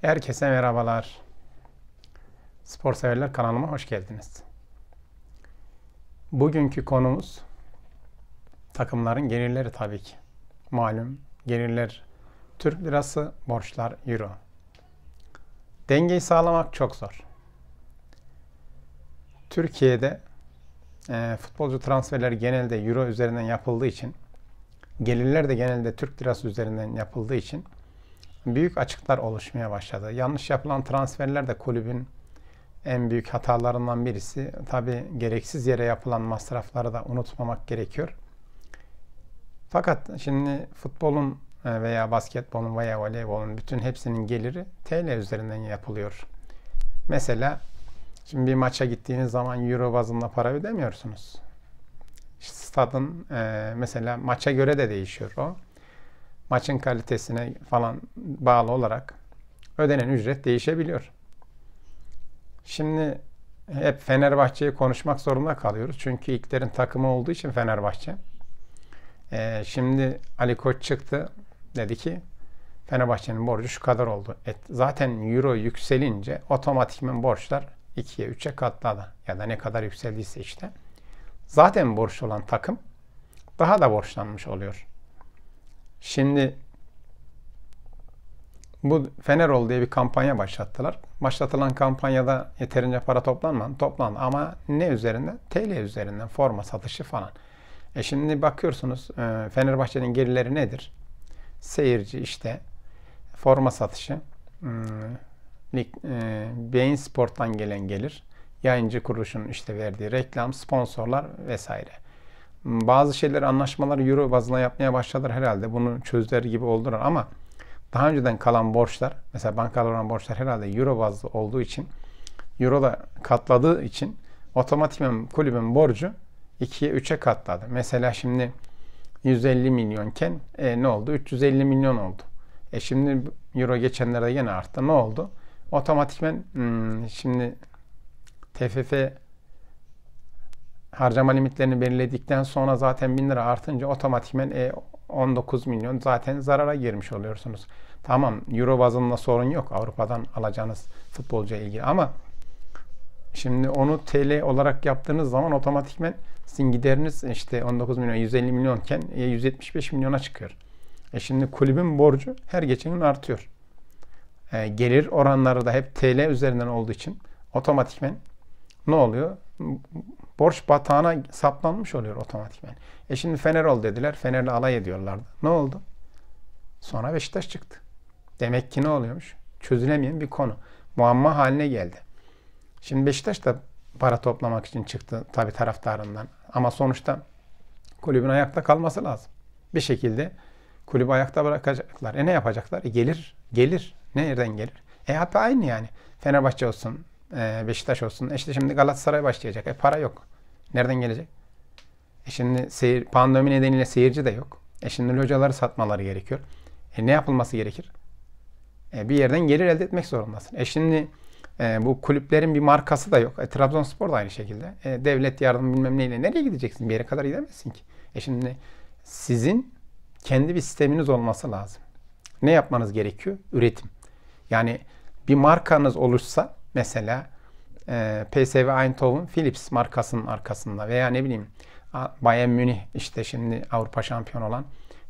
Herkese merhabalar. Spor severler kanalıma hoş geldiniz. Bugünkü konumuz takımların gelirleri tabii ki. Malum gelirler Türk lirası, borçlar euro. Dengeyi sağlamak çok zor. Türkiye'de e, futbolcu transferleri genelde euro üzerinden yapıldığı için gelirler de genelde Türk lirası üzerinden yapıldığı için büyük açıklar oluşmaya başladı. Yanlış yapılan transferler de kulübün en büyük hatalarından birisi. Tabi gereksiz yere yapılan masrafları da unutmamak gerekiyor. Fakat şimdi futbolun e, veya basketbolun veya voleybolun bütün hepsinin geliri TL üzerinden yapılıyor. Mesela şimdi bir maça gittiğiniz zaman euro bazında para ödemiyorsunuz. Stadın e, mesela maça göre de değişiyor o maçın kalitesine falan bağlı olarak ödenen ücret değişebiliyor. Şimdi hep Fenerbahçe'yi konuşmak zorunda kalıyoruz. Çünkü ilklerin takımı olduğu için Fenerbahçe. Ee, şimdi Ali Koç çıktı. Dedi ki Fenerbahçe'nin borcu şu kadar oldu. Et, zaten euro yükselince otomatikmen borçlar 2'ye 3'e katladı. Ya da ne kadar yükseldiyse işte. Zaten borçlu olan takım daha da borçlanmış oluyor. Şimdi bu Fenerol diye bir kampanya başlattılar. Başlatılan kampanyada yeterince para toplanmadı. Toplandı ama ne üzerinden? TL üzerinden forma satışı falan. E şimdi bakıyorsunuz e, Fenerbahçe'nin gelirleri nedir? Seyirci işte forma satışı hmm, e, Beyin Sport'tan gelen gelir, yayıncı kuruluşun işte verdiği reklam, sponsorlar vesaire bazı şeyler anlaşmaları euro bazına yapmaya başladılar herhalde. Bunu çözler gibi oldular ama daha önceden kalan borçlar mesela bankalar olan borçlar herhalde euro bazlı olduğu için euro da katladığı için otomatikmen kulübün borcu 2'ye 3'e katladı. Mesela şimdi 150 milyonken e, ne oldu? 350 milyon oldu. E şimdi euro geçenlerde yine arttı. Ne oldu? Otomatikmen hmm, şimdi TFF harcama limitlerini belirledikten sonra zaten 1000 lira artınca otomatikmen e, 19 milyon zaten zarara girmiş oluyorsunuz. Tamam euro bazında sorun yok Avrupa'dan alacağınız futbolcuya ilgili ama şimdi onu TL olarak yaptığınız zaman otomatikmen sizin gideriniz işte 19 milyon 150 milyonken 175 e, milyona çıkıyor. E şimdi kulübün borcu her geçen gün artıyor. E, gelir oranları da hep TL üzerinden olduğu için otomatikmen ne oluyor? borç batağına saplanmış oluyor otomatikmen. E şimdi Fenerol dediler. Fener'le alay ediyorlardı. Ne oldu? Sonra Beşiktaş çıktı. Demek ki ne oluyormuş? Çözülemeyen bir konu. Muamma haline geldi. Şimdi Beşiktaş da para toplamak için çıktı tabi taraftarından. Ama sonuçta kulübün ayakta kalması lazım. Bir şekilde kulübü ayakta bırakacaklar. E ne yapacaklar? E gelir, gelir. Nereden gelir? E hatta aynı yani. Fenerbahçe olsun, e, Beşiktaş olsun. E işte şimdi Galatasaray başlayacak. E para yok. Nereden gelecek? E şimdi seyir, pandemi nedeniyle seyirci de yok. E şimdi locaları satmaları gerekiyor. E ne yapılması gerekir? E bir yerden gelir elde etmek zorundasın. E şimdi e, bu kulüplerin bir markası da yok. E, Trabzonspor da aynı şekilde. E, devlet yardım bilmem neyle nereye gideceksin? Bir yere kadar gidemezsin ki. E şimdi sizin kendi bir sisteminiz olması lazım. Ne yapmanız gerekiyor? Üretim. Yani bir markanız oluşsa Mesela e, PSV Eindhoven Philips markasının arkasında veya ne bileyim Bayern Münih işte şimdi Avrupa şampiyon olan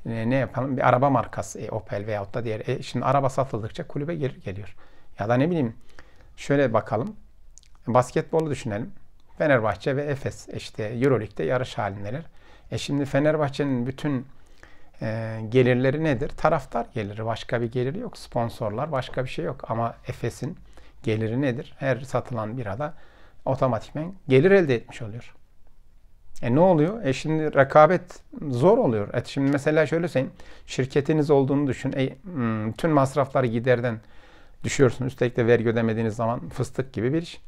e, ne yapalım bir araba markası e, Opel veyahut da diğer. E, şimdi araba satıldıkça kulübe gelir geliyor. Ya da ne bileyim şöyle bakalım. Basketbolu düşünelim. Fenerbahçe ve Efes işte Euroleague'de yarış halindeler. E şimdi Fenerbahçe'nin bütün e, gelirleri nedir? Taraftar geliri. Başka bir geliri yok. Sponsorlar başka bir şey yok. Ama Efes'in geliri nedir? Her satılan birada otomatikmen gelir elde etmiş oluyor. E ne oluyor? E şimdi rekabet zor oluyor. E şimdi mesela şöyle söyleyeyim. Şirketiniz olduğunu düşün. E, hmm, tüm masrafları giderden düşüyorsun. Üstelik de vergi ödemediğiniz zaman fıstık gibi bir iş.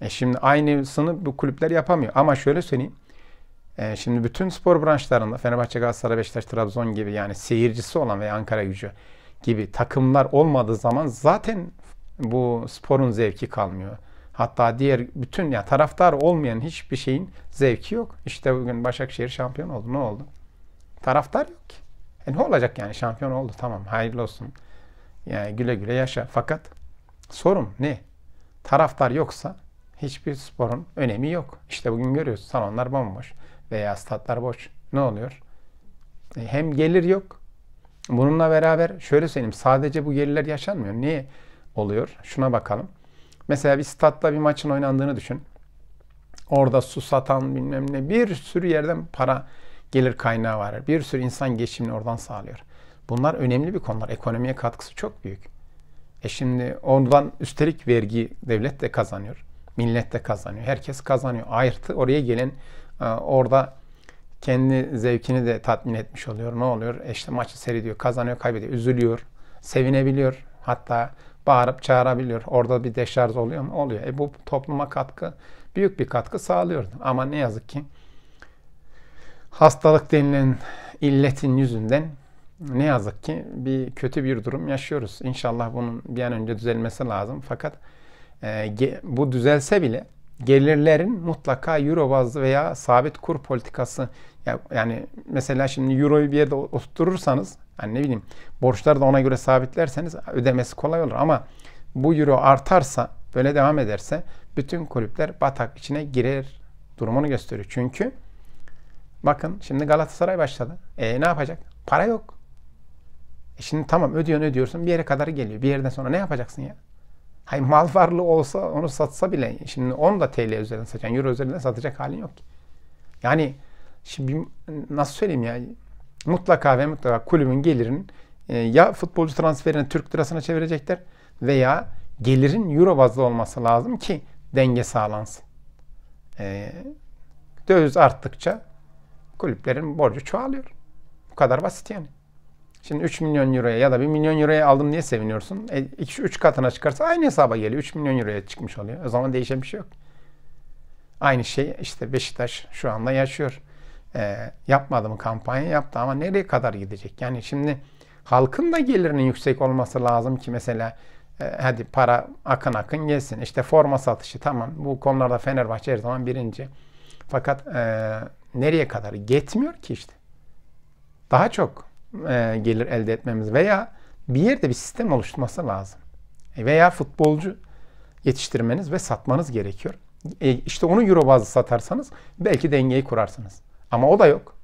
E şimdi aynısını bu kulüpler yapamıyor. Ama şöyle söyleyeyim. E şimdi bütün spor branşlarında Fenerbahçe, Galatasaray, Beşiktaş, Trabzon gibi yani seyircisi olan veya Ankara gücü gibi takımlar olmadığı zaman zaten bu sporun zevki kalmıyor. Hatta diğer bütün ya taraftar olmayan hiçbir şeyin zevki yok. İşte bugün Başakşehir şampiyon oldu. Ne oldu? Taraftar yok ki. E ne olacak yani şampiyon oldu tamam hayırlı olsun. Yani güle güle yaşa. Fakat sorun ne? Taraftar yoksa hiçbir sporun önemi yok. İşte bugün görüyoruz salonlar bomboş veya statlar boş. Ne oluyor? E, hem gelir yok. Bununla beraber şöyle söyleyeyim sadece bu gelirler yaşanmıyor. Niye? oluyor? Şuna bakalım. Mesela bir statta bir maçın oynandığını düşün. Orada su satan bilmem ne bir sürü yerden para gelir kaynağı var. Bir sürü insan geçimini oradan sağlıyor. Bunlar önemli bir konular. Ekonomiye katkısı çok büyük. E şimdi ondan üstelik vergi devlet de kazanıyor. Millet de kazanıyor. Herkes kazanıyor. Artı oraya gelen e, orada kendi zevkini de tatmin etmiş oluyor. Ne oluyor? E işte maçı seyrediyor, kazanıyor, kaybediyor, üzülüyor, sevinebiliyor. Hatta bağırıp çağırabiliyor. Orada bir deşarj oluyor mu? Oluyor. E bu topluma katkı, büyük bir katkı sağlıyor. Ama ne yazık ki hastalık denilen illetin yüzünden ne yazık ki bir kötü bir durum yaşıyoruz. İnşallah bunun bir an önce düzelmesi lazım. Fakat e, bu düzelse bile gelirlerin mutlaka euro bazlı veya sabit kur politikası yani mesela şimdi euroyu bir yerde oturtursanız Hani ne bileyim borçları da ona göre sabitlerseniz ödemesi kolay olur ama bu euro artarsa böyle devam ederse bütün kulüpler batak içine girer durumunu gösteriyor. Çünkü bakın şimdi Galatasaray başladı. E ne yapacak? Para yok. E şimdi tamam ödüyorsun ödüyorsun bir yere kadar geliyor. Bir yerden sonra ne yapacaksın ya? Hayır mal varlığı olsa onu satsa bile şimdi onu da TL üzerinden satacaksın. Euro üzerinden satacak halin yok ki. Yani şimdi nasıl söyleyeyim ya mutlaka ve mutlaka kulübün gelirin e, ya futbolcu transferini Türk lirasına çevirecekler veya gelirin euro bazlı olması lazım ki denge sağlansın. E, döviz arttıkça kulüplerin borcu çoğalıyor. Bu kadar basit yani. Şimdi 3 milyon euroya ya da 1 milyon euroya aldım diye seviniyorsun. 2-3 e, katına çıkarsa aynı hesaba geliyor. 3 milyon euroya çıkmış oluyor. O zaman değişen bir şey yok. Aynı şey işte Beşiktaş şu anda yaşıyor e, yapmadı mı kampanya yaptı ama nereye kadar gidecek? Yani şimdi halkın da gelirinin yüksek olması lazım ki mesela e, hadi para akın akın gelsin. İşte forma satışı tamam bu konularda Fenerbahçe her zaman birinci. Fakat e, nereye kadar? Yetmiyor ki işte. Daha çok e, gelir elde etmemiz veya bir yerde bir sistem oluşturması lazım. E, veya futbolcu yetiştirmeniz ve satmanız gerekiyor. E, işte onu euro bazlı satarsanız belki dengeyi kurarsınız. Ama o da yok.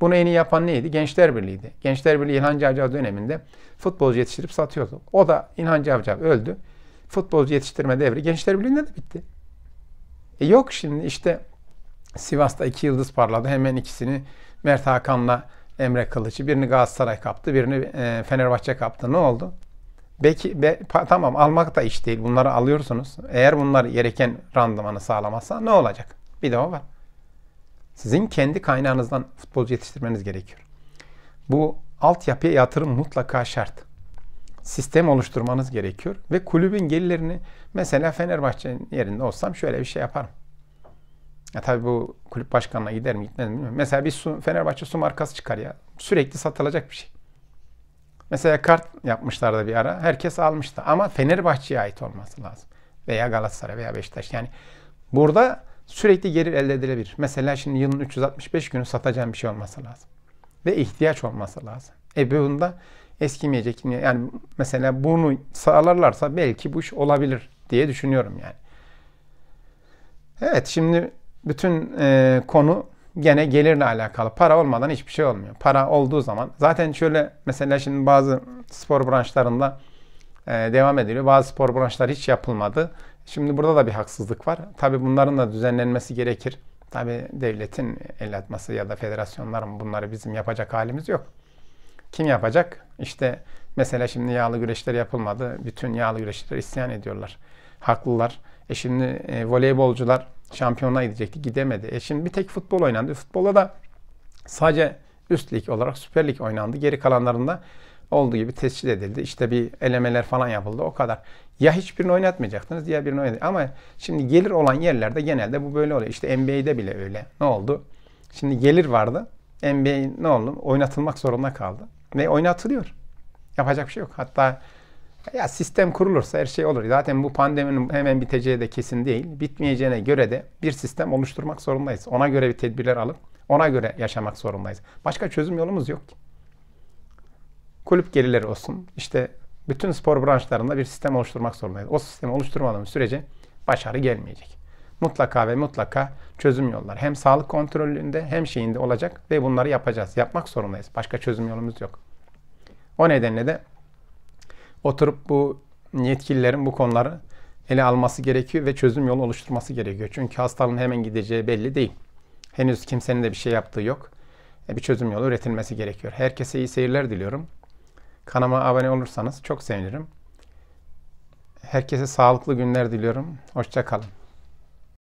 Bunu en iyi yapan neydi? Gençler Birliği'ydi. Gençler Birliği İlhan Cavcav döneminde futbolcu yetiştirip satıyordu. O da İlhan Cavcav öldü. Futbolcu yetiştirme devri Gençler Birliği'nde de bitti. E yok şimdi işte Sivas'ta iki yıldız parladı. Hemen ikisini Mert Hakan'la Emre Kılıç'ı. Birini Galatasaray kaptı, birini e, Fenerbahçe kaptı. Ne oldu? Belki be, pa, tamam almak da iş değil. Bunları alıyorsunuz. Eğer bunlar gereken randımanı sağlamazsa ne olacak? Bir de o var. Sizin kendi kaynağınızdan futbolcu yetiştirmeniz gerekiyor. Bu altyapıya yatırım mutlaka şart. Sistem oluşturmanız gerekiyor ve kulübün gelirlerini mesela Fenerbahçe'nin yerinde olsam şöyle bir şey yaparım. Ya tabii bu kulüp başkanına gider mi gitmez mi bilmiyorum. Mesela bir su, Fenerbahçe su markası çıkar ya. Sürekli satılacak bir şey. Mesela kart yapmışlardı bir ara. Herkes almıştı ama Fenerbahçe'ye ait olması lazım. Veya Galatasaray veya Beşiktaş. Yani burada sürekli gelir elde edilebilir. Mesela şimdi yılın 365 günü satacağım bir şey olması lazım. Ve ihtiyaç olması lazım. E bunda eskimeyecek. Yani mesela bunu sağlarlarsa belki bu iş olabilir diye düşünüyorum yani. Evet şimdi bütün e, konu gene gelirle alakalı. Para olmadan hiçbir şey olmuyor. Para olduğu zaman zaten şöyle mesela şimdi bazı spor branşlarında e, devam ediliyor. Bazı spor branşları hiç yapılmadı. Şimdi burada da bir haksızlık var. Tabii bunların da düzenlenmesi gerekir. Tabii devletin el atması ya da federasyonların bunları bizim yapacak halimiz yok. Kim yapacak? İşte mesela şimdi yağlı güreşler yapılmadı. Bütün yağlı güreşler isyan ediyorlar. Haklılar. E şimdi e, voleybolcular şampiyona gidecekti. Gidemedi. E şimdi bir tek futbol oynandı. Futbola da sadece üst lig olarak Süper Lig oynandı. Geri kalanlarında olduğu gibi tescil edildi. İşte bir elemeler falan yapıldı. O kadar. Ya hiçbirini oynatmayacaktınız ya birini oynat. Ama şimdi gelir olan yerlerde genelde bu böyle oluyor. İşte NBA'de bile öyle. Ne oldu? Şimdi gelir vardı. NBA ne oldu? Oynatılmak zorunda kaldı. Ve oynatılıyor. Yapacak bir şey yok. Hatta ya sistem kurulursa her şey olur. Zaten bu pandeminin hemen biteceği de kesin değil. Bitmeyeceğine göre de bir sistem oluşturmak zorundayız. Ona göre bir tedbirler alıp ona göre yaşamak zorundayız. Başka çözüm yolumuz yok ki kulüp gelirleri olsun. İşte bütün spor branşlarında bir sistem oluşturmak zorundayız. O sistemi oluşturmadığımız sürece başarı gelmeyecek. Mutlaka ve mutlaka çözüm yolları hem sağlık kontrolünde hem şeyinde olacak ve bunları yapacağız. Yapmak zorundayız. Başka çözüm yolumuz yok. O nedenle de oturup bu yetkililerin bu konuları ele alması gerekiyor ve çözüm yolu oluşturması gerekiyor. Çünkü hastalığın hemen gideceği belli değil. Henüz kimsenin de bir şey yaptığı yok. E, bir çözüm yolu üretilmesi gerekiyor. Herkese iyi seyirler diliyorum. Kanama abone olursanız çok sevinirim. Herkese sağlıklı günler diliyorum. Hoşçakalın.